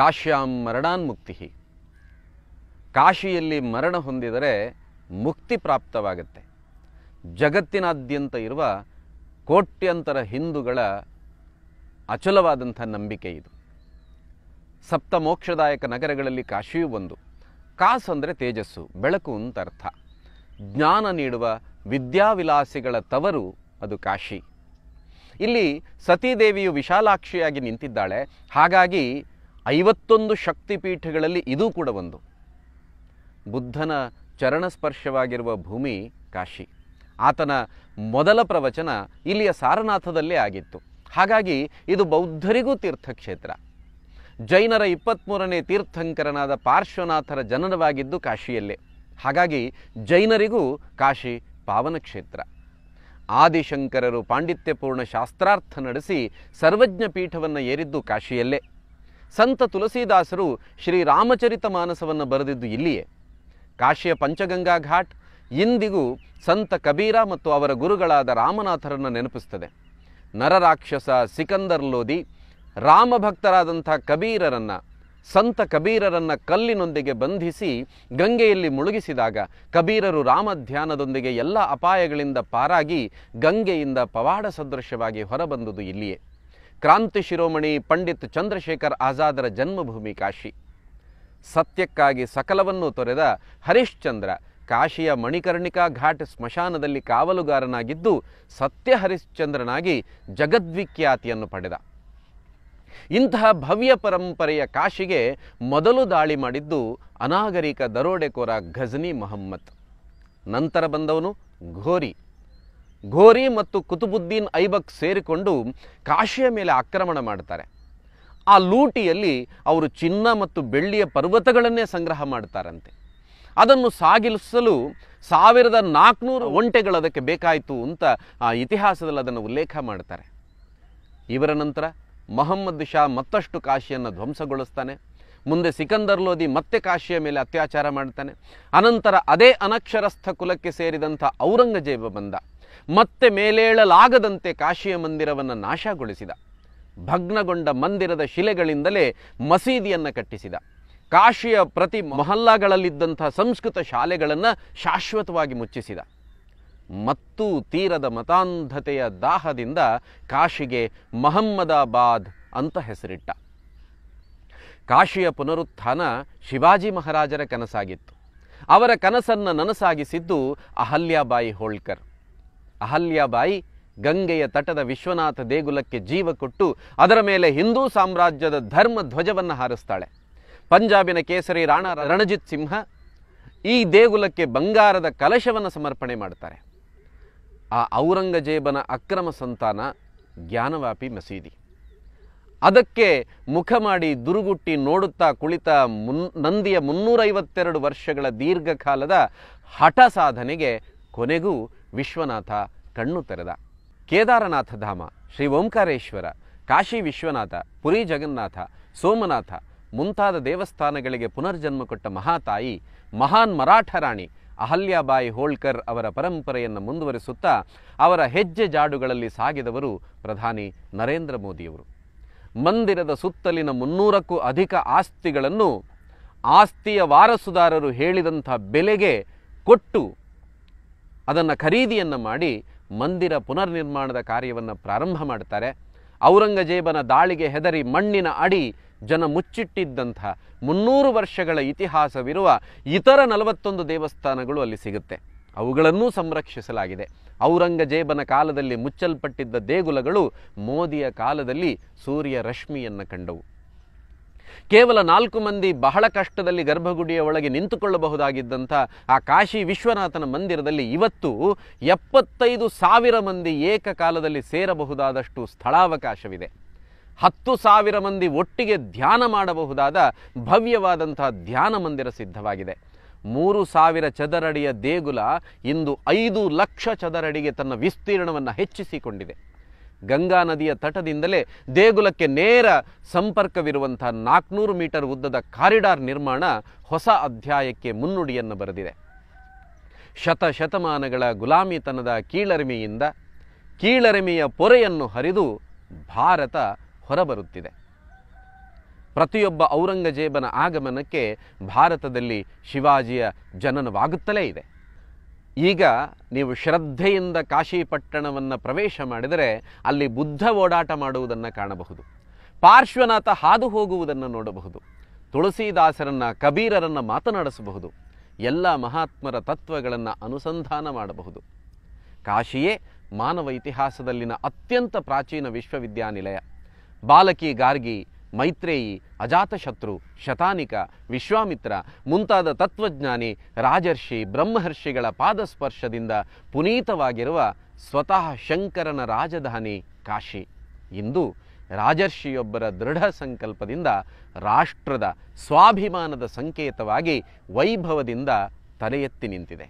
ಕಾಶ್ಯಾಂ ಮರಣಾನ್ಮುಕ್ತಿ ಕಾಶಿಯಲ್ಲಿ ಮರಣ ಹೊಂದಿದರೆ ಮುಕ್ತಿ ಪ್ರಾಪ್ತವಾಗುತ್ತೆ ಜಗತ್ತಿನಾದ್ಯಂತ ಇರುವ ಕೋಟ್ಯಂತರ ಹಿಂದೂಗಳ ಅಚಲವಾದಂಥ ನಂಬಿಕೆ ಇದು ಸಪ್ತ ಮೋಕ್ಷದಾಯಕ ನಗರಗಳಲ್ಲಿ ಕಾಶಿಯೂ ಒಂದು ಕಾಸು ಅಂದರೆ ತೇಜಸ್ಸು ಬೆಳಕು ಅಂತ ಅರ್ಥ ಜ್ಞಾನ ನೀಡುವ ವಿದ್ಯಾವಿಲಾಸಿಗಳ ತವರು ಅದು ಕಾಶಿ ಇಲ್ಲಿ ಸತೀದೇವಿಯು ವಿಶಾಲಾಕ್ಷಿಯಾಗಿ ನಿಂತಿದ್ದಾಳೆ ಹಾಗಾಗಿ ಐವತ್ತೊಂದು ಶಕ್ತಿಪೀಠಗಳಲ್ಲಿ ಇದೂ ಕೂಡ ಒಂದು ಬುದ್ಧನ ಚರಣಸ್ಪರ್ಶವಾಗಿರುವ ಭೂಮಿ ಕಾಶಿ ಆತನ ಮೊದಲ ಪ್ರವಚನ ಇಲ್ಲಿಯ ಸಾರನಾಥದಲ್ಲೇ ಆಗಿತ್ತು ಹಾಗಾಗಿ ಇದು ಬೌದ್ಧರಿಗೂ ತೀರ್ಥಕ್ಷೇತ್ರ ಜೈನರ ಇಪ್ಪತ್ತ್ಮೂರನೇ ತೀರ್ಥಂಕರನಾದ ಪಾರ್ಶ್ವನಾಥರ ಜನನವಾಗಿದ್ದು ಕಾಶಿಯಲ್ಲೇ ಹಾಗಾಗಿ ಜೈನರಿಗೂ ಕಾಶಿ ಪಾವನ ಕ್ಷೇತ್ರ ಆದಿಶಂಕರರು ಪಾಂಡಿತ್ಯಪೂರ್ಣ ಶಾಸ್ತ್ರಾರ್ಥ ನಡೆಸಿ ಸರ್ವಜ್ಞ ಪೀಠವನ್ನು ಏರಿದ್ದು ಕಾಶಿಯಲ್ಲೇ ಸಂತ ತುಳಸೀದಾಸರು ಶ್ರೀರಾಮಚರಿತ ಮಾನಸವನ್ನು ಬರೆದಿದ್ದು ಇಲ್ಲಿಯೇ ಕಾಶಿಯ ಪಂಚಗಂಗಾ ಘಾಟ್ ಇಂದಿಗೂ ಸಂತ ಕಬೀರ ಮತ್ತು ಅವರ ಗುರುಗಳಾದ ರಾಮನಾಥರನ್ನು ನೆನಪಿಸ್ತದೆ ನರರಾಕ್ಷಸ ಸಿಕಂದರ್ ರಾಮ ರಾಮಭಕ್ತರಾದಂಥ ಕಬೀರರನ್ನು ಸಂತ ಕಬೀರರನ್ನು ಕಲ್ಲಿನೊಂದಿಗೆ ಬಂಧಿಸಿ ಗಂಗೆಯಲ್ಲಿ ಮುಳುಗಿಸಿದಾಗ ಕಬೀರರು ರಾಮಧ್ಯಾನದೊಂದಿಗೆ ಎಲ್ಲ ಅಪಾಯಗಳಿಂದ ಪಾರಾಗಿ ಗಂಗೆಯಿಂದ ಪವಾಡ ಸದೃಶ್ಯವಾಗಿ ಹೊರಬಂದುದು ಇಲ್ಲಿಯೇ ಕ್ರಾಂತಿ ಶಿರೋಮಣಿ ಪಂಡಿತ್ ಚಂದ್ರಶೇಖರ್ ಆಜಾದರ ಜನ್ಮಭೂಮಿ ಕಾಶಿ ಸತ್ಯಕ್ಕಾಗಿ ಸಕಲವನ್ನು ತೊರೆದ ಹರಿಶ್ಚಂದ್ರ ಕಾಶಿಯ ಮಣಿಕರ್ಣಿಕಾ ಘಾಟ್ ಸ್ಮಶಾನದಲ್ಲಿ ಕಾವಲುಗಾರನಾಗಿದ್ದು ಸತ್ಯ ಹರಿಶ್ಚಂದ್ರನಾಗಿ ಜಗದ್ವಿಖ್ಯಾತಿಯನ್ನು ಪಡೆದ ಇಂತಹ ಭವ್ಯ ಪರಂಪರೆಯ ಕಾಶಿಗೆ ಮೊದಲು ದಾಳಿ ಮಾಡಿದ್ದು ಅನಾಗರಿಕ ದರೋಡೆಕೋರ ಘಜ್ನಿ ಮೊಹಮ್ಮದ್ ನಂತರ ಬಂದವನು ಘೋರಿ ಘೋರಿ ಮತ್ತು ಕುತುಬುದ್ದೀನ್ ಐಬಕ್ ಸೇರಿಕೊಂಡು ಕಾಶಿಯ ಮೇಲೆ ಆಕ್ರಮಣ ಮಾಡ್ತಾರೆ ಆ ಲೂಟಿಯಲ್ಲಿ ಅವರು ಚಿನ್ನ ಮತ್ತು ಬೆಳ್ಳಿಯ ಪರ್ವತಗಳನ್ನೇ ಸಂಗ್ರಹ ಮಾಡ್ತಾರಂತೆ ಅದನ್ನು ಸಾಗಿಸಲು ಸಾವಿರದ ನಾಲ್ಕುನೂರು ಒಂಟೆಗಳು ಅದಕ್ಕೆ ಬೇಕಾಯಿತು ಅಂತ ಆ ಇತಿಹಾಸದಲ್ಲಿ ಅದನ್ನು ಉಲ್ಲೇಖ ಮಾಡ್ತಾರೆ ಇವರ ನಂತರ ಮೊಹಮ್ಮದ್ ಶಾ ಮತ್ತಷ್ಟು ಕಾಶಿಯನ್ನು ಧ್ವಂಸಗೊಳಿಸ್ತಾನೆ ಮುಂದೆ ಸಿಕಂದರ್ ಲೋಧಿ ಮತ್ತೆ ಕಾಶಿಯ ಮೇಲೆ ಅತ್ಯಾಚಾರ ಮಾಡ್ತಾನೆ ಅನಂತರ ಅದೇ ಅನಕ್ಷರಸ್ಥ ಕುಲಕ್ಕೆ ಸೇರಿದಂಥ ಔರಂಗಜೇಬ ಬಂದ ಮತ್ತೆ ಮೇಲೇಳಲಾಗದಂತೆ ಕಾಶಿಯ ಮಂದಿರವನ್ನು ನಾಶಗೊಳಿಸಿದ ಭಗ್ನಗೊಂಡ ಮಂದಿರದ ಶಿಲೆಗಳಿಂದಲೇ ಮಸೀದಿಯನ್ನು ಕಟ್ಟಿಸಿದ ಕಾಶಿಯ ಪ್ರತಿ ಮೊಹಲ್ಲಾಗಳಲ್ಲಿದ್ದಂಥ ಸಂಸ್ಕೃತ ಶಾಲೆಗಳನ್ನು ಶಾಶ್ವತವಾಗಿ ಮುಚ್ಚಿಸಿದ ಮತ್ತು ತೀರದ ಮತಾಂಧತೆಯ ದಾಹದಿಂದ ಕಾಶಿಗೆ ಮಹಮ್ಮದಾಬಾದ್ ಅಂತ ಹೆಸರಿಟ್ಟ ಕಾಶಿಯ ಪುನರುತ್ಥಾನ ಶಿವಾಜಿ ಮಹಾರಾಜರ ಕನಸಾಗಿತ್ತು ಅವರ ಕನಸನ್ನು ನನಸಾಗಿಸಿದ್ದು ಅಹಲ್ಯಾಬಾಯಿ ಹೋಳ್ಕರ್ ಅಹಲ್ಯಾಬಾಯಿ ಗಂಗೆಯ ತಟದ ವಿಶ್ವನಾಥ ದೇಗುಲಕ್ಕೆ ಜೀವ ಕೊಟ್ಟು ಅದರ ಮೇಲೆ ಹಿಂದೂ ಸಾಮ್ರಾಜ್ಯದ ಧರ್ಮ ಧ್ವಜವನ್ನು ಹಾರಿಸ್ತಾಳೆ ಪಂಜಾಬಿನ ಕೇಸರಿ ರಾಣಾ ರಣಜಿತ್ ಸಿಂಹ ಈ ದೇಗುಲಕ್ಕೆ ಬಂಗಾರದ ಕಲಶವನ್ನು ಸಮರ್ಪಣೆ ಮಾಡ್ತಾರೆ ಆ ಔರಂಗಜೇಬನ ಅಕ್ರಮ ಸಂತಾನ ಜ್ಞಾನವಾಪಿ ಮಸೀದಿ ಅದಕ್ಕೆ ಮುಖ ಮಾಡಿ ದುರುಗುಟ್ಟಿ ನೋಡುತ್ತಾ ಕುಳಿತ ಮುನ್ ನಂದಿಯ ಮುನ್ನೂರೈವತ್ತೆರಡು ವರ್ಷಗಳ ದೀರ್ಘಕಾಲದ ಹಠ ಸಾಧನೆಗೆ ಕೊನೆಗೂ ವಿಶ್ವನಾಥ ಕಣ್ಣು ತೆರೆದ ಕೇದಾರನಾಥ ಧಾಮ ಶ್ರೀ ಓಂಕಾರೇಶ್ವರ ಕಾಶಿ ವಿಶ್ವನಾಥ ಪುರಿ ಜಗನ್ನಾಥ ಸೋಮನಾಥ ಮುಂತಾದ ದೇವಸ್ಥಾನಗಳಿಗೆ ಪುನರ್ಜನ್ಮ ಕೊಟ್ಟ ಮಹಾತಾಯಿ ಮಹಾನ್ ಮರಾಠ ರಾಣಿ ಅಹಲ್ಯಾಬಾಯಿ ಹೋಳ್ಕರ್ ಅವರ ಪರಂಪರೆಯನ್ನು ಮುಂದುವರಿಸುತ್ತಾ ಅವರ ಹೆಜ್ಜೆ ಜಾಡುಗಳಲ್ಲಿ ಸಾಗಿದವರು ಪ್ರಧಾನಿ ನರೇಂದ್ರ ಮೋದಿಯವರು ಮಂದಿರದ ಸುತ್ತಲಿನ ಮುನ್ನೂರಕ್ಕೂ ಅಧಿಕ ಆಸ್ತಿಗಳನ್ನು ಆಸ್ತಿಯ ವಾರಸುದಾರರು ಹೇಳಿದಂಥ ಬೆಲೆಗೆ ಕೊಟ್ಟು ಅದನ್ನು ಖರೀದಿಯನ್ನು ಮಾಡಿ ಮಂದಿರ ಪುನರ್ನಿರ್ಮಾಣದ ಕಾರ್ಯವನ್ನು ಪ್ರಾರಂಭ ಮಾಡ್ತಾರೆ ಔರಂಗಜೇಬನ ದಾಳಿಗೆ ಹೆದರಿ ಮಣ್ಣಿನ ಅಡಿ ಜನ ಮುಚ್ಚಿಟ್ಟಿದ್ದಂಥ ಮುನ್ನೂರು ವರ್ಷಗಳ ಇತಿಹಾಸವಿರುವ ಇತರ ನಲವತ್ತೊಂದು ದೇವಸ್ಥಾನಗಳು ಅಲ್ಲಿ ಸಿಗುತ್ತೆ ಅವುಗಳನ್ನೂ ಸಂರಕ್ಷಿಸಲಾಗಿದೆ ಔರಂಗಜೇಬನ ಕಾಲದಲ್ಲಿ ಮುಚ್ಚಲ್ಪಟ್ಟಿದ್ದ ದೇಗುಲಗಳು ಮೋದಿಯ ಕಾಲದಲ್ಲಿ ಸೂರ್ಯ ರಶ್ಮಿಯನ್ನು ಕಂಡವು ಕೇವಲ ನಾಲ್ಕು ಮಂದಿ ಬಹಳ ಕಷ್ಟದಲ್ಲಿ ಗರ್ಭಗುಡಿಯ ಒಳಗೆ ನಿಂತುಕೊಳ್ಳಬಹುದಾಗಿದ್ದಂಥ ಆ ಕಾಶಿ ವಿಶ್ವನಾಥನ ಮಂದಿರದಲ್ಲಿ ಇವತ್ತು ಎಪ್ಪತ್ತೈದು ಸಾವಿರ ಮಂದಿ ಏಕಕಾಲದಲ್ಲಿ ಸೇರಬಹುದಾದಷ್ಟು ಸ್ಥಳಾವಕಾಶವಿದೆ ಹತ್ತು ಸಾವಿರ ಮಂದಿ ಒಟ್ಟಿಗೆ ಧ್ಯಾನ ಮಾಡಬಹುದಾದ ಭವ್ಯವಾದಂತಹ ಧ್ಯಾನ ಮಂದಿರ ಸಿದ್ಧವಾಗಿದೆ ಮೂರು ಸಾವಿರ ಚದರಡಿಯ ದೇಗುಲ ಇಂದು ಐದು ಲಕ್ಷ ಚದರಡಿಗೆ ತನ್ನ ವಿಸ್ತೀರ್ಣವನ್ನು ಹೆಚ್ಚಿಸಿಕೊಂಡಿದೆ ಗಂಗಾ ನದಿಯ ತಟದಿಂದಲೇ ದೇಗುಲಕ್ಕೆ ನೇರ ಸಂಪರ್ಕವಿರುವಂಥ ನಾಲ್ಕುನೂರು ಮೀಟರ್ ಉದ್ದದ ಕಾರಿಡಾರ್ ನಿರ್ಮಾಣ ಹೊಸ ಅಧ್ಯಾಯಕ್ಕೆ ಮುನ್ನುಡಿಯನ್ನು ಬರೆದಿದೆ ಶತ ಶತಮಾನಗಳ ಗುಲಾಮಿತನದ ಕೀಳರಿಮೆಯಿಂದ ಕೀಳರಿಮೆಯ ಪೊರೆಯನ್ನು ಹರಿದು ಭಾರತ ಹೊರಬರುತ್ತಿದೆ ಪ್ರತಿಯೊಬ್ಬ ಔರಂಗಜೇಬನ ಆಗಮನಕ್ಕೆ ಭಾರತದಲ್ಲಿ ಶಿವಾಜಿಯ ಜನನವಾಗುತ್ತಲೇ ಇದೆ ಈಗ ನೀವು ಶ್ರದ್ಧೆಯಿಂದ ಪಟ್ಟಣವನ್ನು ಪ್ರವೇಶ ಮಾಡಿದರೆ ಅಲ್ಲಿ ಬುದ್ಧ ಓಡಾಟ ಮಾಡುವುದನ್ನು ಕಾಣಬಹುದು ಪಾರ್ಶ್ವನಾಥ ಹಾದು ಹೋಗುವುದನ್ನು ನೋಡಬಹುದು ತುಳಸಿದಾಸರನ್ನು ಕಬೀರರನ್ನು ಮಾತನಾಡಿಸಬಹುದು ಎಲ್ಲ ಮಹಾತ್ಮರ ತತ್ವಗಳನ್ನು ಅನುಸಂಧಾನ ಮಾಡಬಹುದು ಕಾಶಿಯೇ ಮಾನವ ಇತಿಹಾಸದಲ್ಲಿನ ಅತ್ಯಂತ ಪ್ರಾಚೀನ ವಿಶ್ವವಿದ್ಯಾನಿಲಯ ಬಾಲಕಿ ಗಾರ್ಗಿ ಮೈತ್ರೇಯಿ ಅಜಾತಶತ್ರು ಶತಾನಿಕ ವಿಶ್ವಾಮಿತ್ರ ಮುಂತಾದ ತತ್ವಜ್ಞಾನಿ ರಾಜರ್ಷಿ ಬ್ರಹ್ಮಹರ್ಷಿಗಳ ಪಾದಸ್ಪರ್ಶದಿಂದ ಪುನೀತವಾಗಿರುವ ಸ್ವತಃ ಶಂಕರನ ರಾಜಧಾನಿ ಕಾಶಿ ಇಂದು ರಾಜರ್ಷಿಯೊಬ್ಬರ ದೃಢ ಸಂಕಲ್ಪದಿಂದ ರಾಷ್ಟ್ರದ ಸ್ವಾಭಿಮಾನದ ಸಂಕೇತವಾಗಿ ವೈಭವದಿಂದ ತಲೆ ನಿಂತಿದೆ